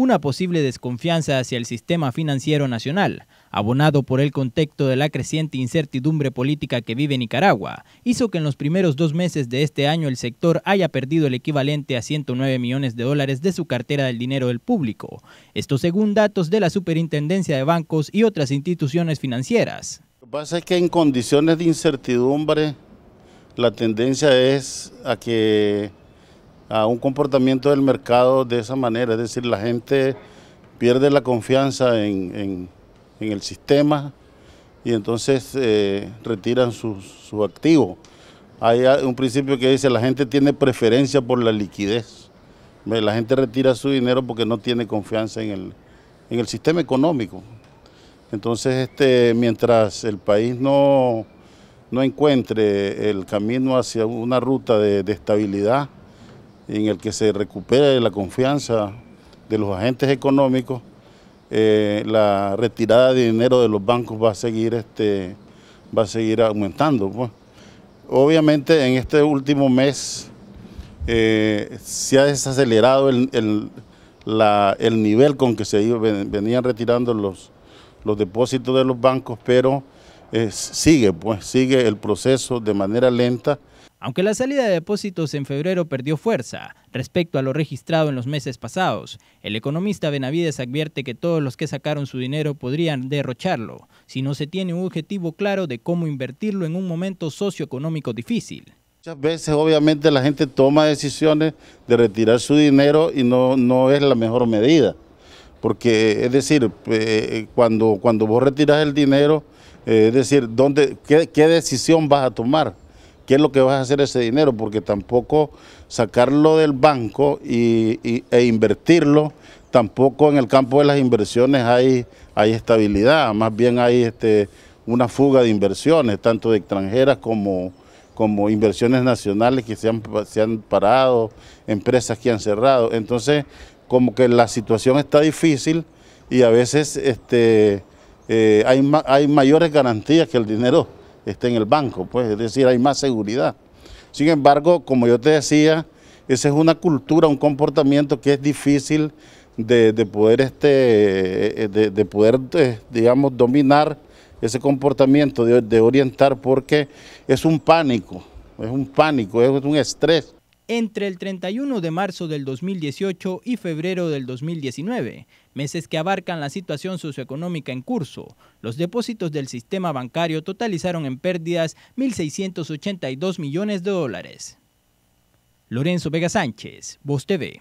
una posible desconfianza hacia el sistema financiero nacional, abonado por el contexto de la creciente incertidumbre política que vive Nicaragua, hizo que en los primeros dos meses de este año el sector haya perdido el equivalente a 109 millones de dólares de su cartera del dinero del público, esto según datos de la Superintendencia de Bancos y otras instituciones financieras. Lo que pasa es que en condiciones de incertidumbre la tendencia es a que a un comportamiento del mercado de esa manera, es decir, la gente pierde la confianza en, el sistema y entonces eh, retiran su activo... Hay un principio que dice la gente tiene preferencia por la liquidez. La gente retira su dinero porque no tiene confianza en el, sistema económico. Entonces, este, mientras el país no, encuentre el camino hacia una ruta de estabilidad, en el que se recupere la confianza de los agentes económicos, eh, la retirada de dinero de los bancos va a seguir, este, va a seguir aumentando. Pues. Obviamente en este último mes eh, se ha desacelerado el, nivel con que se venían retirando los, los depósitos de los bancos, pero eh, sigue, pues, sigue el proceso de manera lenta. Aunque la salida de depósitos en febrero perdió fuerza respecto a lo registrado en los meses pasados, el economista Benavides advierte que todos los que sacaron su dinero podrían derrocharlo si no se tiene un objetivo claro de cómo invertirlo en un momento socioeconómico difícil. Muchas veces obviamente la gente toma decisiones de retirar su dinero y no, no es la mejor medida, porque es decir, eh, eh, cuando, cuando vos retiras el dinero, eh, es decir, ¿dónde, ¿qué decisión vas a tomar? qué es lo que vas a hacer ese dinero, porque tampoco sacarlo del banco y, e invertirlo, tampoco en el campo de las inversiones hay, hay estabilidad, más bien hay este, una fuga de inversiones, tanto de extranjeras como, como inversiones nacionales que se han, se han parado, empresas que han cerrado. Entonces, como que la situación está difícil y a veces este, eh, hay, hay mayores garantías que el dinero esté en el banco, pues es decir, hay más seguridad. Sin embargo, como yo te decía, esa es una cultura, un comportamiento que es difícil de, poder, este, eh, de, poder eh, digamos, dominar ese comportamiento, de, de orientar, porque es un pánico, es un pánico, es un estrés entre el 31 de marzo del 2018 y febrero del 2019, meses que abarcan la situación socioeconómica en curso. Los depósitos del sistema bancario totalizaron en pérdidas 1.682 millones de dólares. Lorenzo Vega Sánchez, Voz TV.